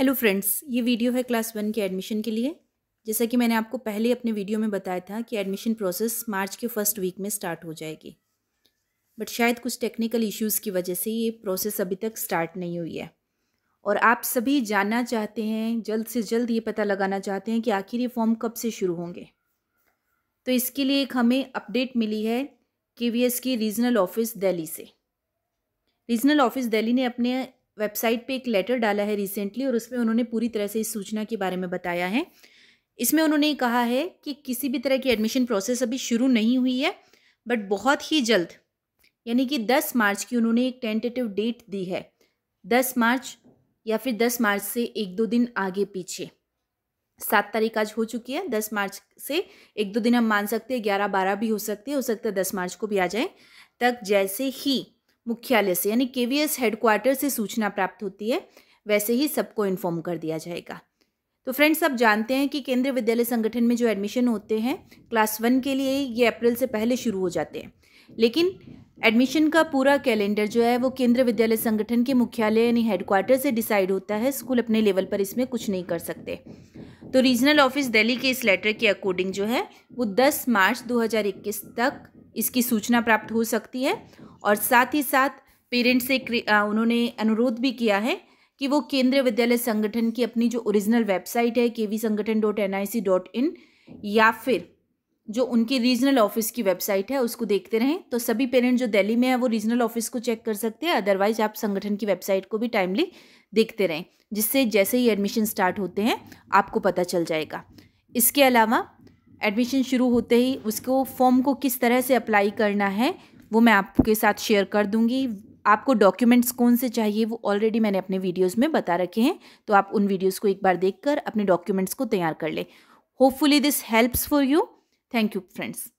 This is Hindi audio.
हेलो फ्रेंड्स ये वीडियो है क्लास वन के एडमिशन के लिए जैसा कि मैंने आपको पहले अपने वीडियो में बताया था कि एडमिशन प्रोसेस मार्च के फर्स्ट वीक में स्टार्ट हो जाएगी बट शायद कुछ टेक्निकल इश्यूज़ की वजह से ये प्रोसेस अभी तक स्टार्ट नहीं हुई है और आप सभी जानना चाहते हैं जल्द से जल्द ये पता लगाना चाहते हैं कि आखिर ये फॉर्म कब से शुरू होंगे तो इसके लिए एक हमें अपडेट मिली है के की रीजनल ऑफिस दिल्ली से रीजनल ऑफिस दिल्ली ने अपने वेबसाइट पे एक लेटर डाला है रिसेंटली और उसमें उन्होंने पूरी तरह से इस सूचना के बारे में बताया है इसमें उन्होंने कहा है कि किसी भी तरह की एडमिशन प्रोसेस अभी शुरू नहीं हुई है बट बहुत ही जल्द यानी कि 10 मार्च की उन्होंने एक टेंटेटिव डेट दी है 10 मार्च या फिर 10 मार्च से एक दो दिन आगे पीछे सात तारीख आज हो चुकी है दस मार्च से एक दो दिन हम मान सकते हैं ग्यारह बारह भी हो सकते हैं हो सकता है दस मार्च को भी आ जाए तक जैसे ही मुख्यालय से यानी के वी हेडक्वार्टर से सूचना प्राप्त होती है वैसे ही सबको इन्फॉर्म कर दिया जाएगा तो फ्रेंड्स आप जानते हैं कि केंद्रीय विद्यालय संगठन में जो एडमिशन होते हैं क्लास वन के लिए ये अप्रैल से पहले शुरू हो जाते हैं लेकिन एडमिशन का पूरा कैलेंडर जो है वो केंद्रीय विद्यालय संगठन के मुख्यालय यानी हेडक्वार्टर से डिसाइड होता है स्कूल अपने लेवल पर इसमें कुछ नहीं कर सकते तो रीजनल ऑफिस दिल्ली के इस लेटर के अकॉर्डिंग जो है वो 10 मार्च 2021 तक इसकी सूचना प्राप्त हो सकती है और साथ ही साथ पेरेंट्स से उन्होंने अनुरोध भी किया है कि वो केंद्रीय विद्यालय संगठन की अपनी जो ओरिजिनल वेबसाइट है K V Sangathan dot N I C dot in या फिर जो उनके रीजनल ऑफिस की वेबसाइट है उसको देखते रहें तो सभी पेरेंट जो दिल्ली में है वो रीजनल ऑफिस को चेक कर सकते हैं अदरवाइज आप संगठन की वेबसाइट को भी टाइमली देखते रहें जिससे जैसे ही एडमिशन स्टार्ट होते हैं आपको पता चल जाएगा इसके अलावा एडमिशन शुरू होते ही उसको फॉर्म को किस तरह से अप्लाई करना है वो मैं आपके साथ शेयर कर दूंगी आपको डॉक्यूमेंट्स कौन से चाहिए वो ऑलरेडी मैंने अपने वीडियोस में बता रखे हैं तो आप उन वीडियोस को एक बार देखकर अपने डॉक्यूमेंट्स को तैयार कर लें hopefully this helps for you thank you friends